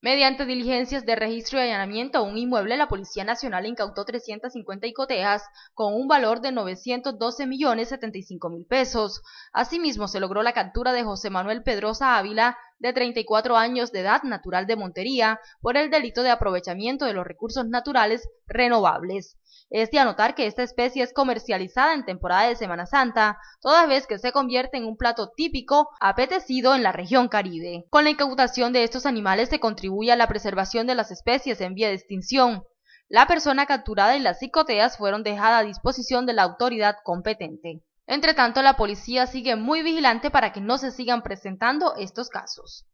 Mediante diligencias de registro y allanamiento a un inmueble, la Policía Nacional incautó 350 icoteas con un valor de doce millones cinco mil pesos. Asimismo, se logró la captura de José Manuel Pedrosa Ávila, de 34 años de edad, natural de Montería, por el delito de aprovechamiento de los recursos naturales renovables. Es de anotar que esta especie es comercializada en temporada de Semana Santa, toda vez que se convierte en un plato típico apetecido en la región caribe. Con la incautación de estos animales se contribuye a la preservación de las especies en vía de extinción. La persona capturada y las psicoteas fueron dejadas a disposición de la autoridad competente. Entre tanto, la policía sigue muy vigilante para que no se sigan presentando estos casos.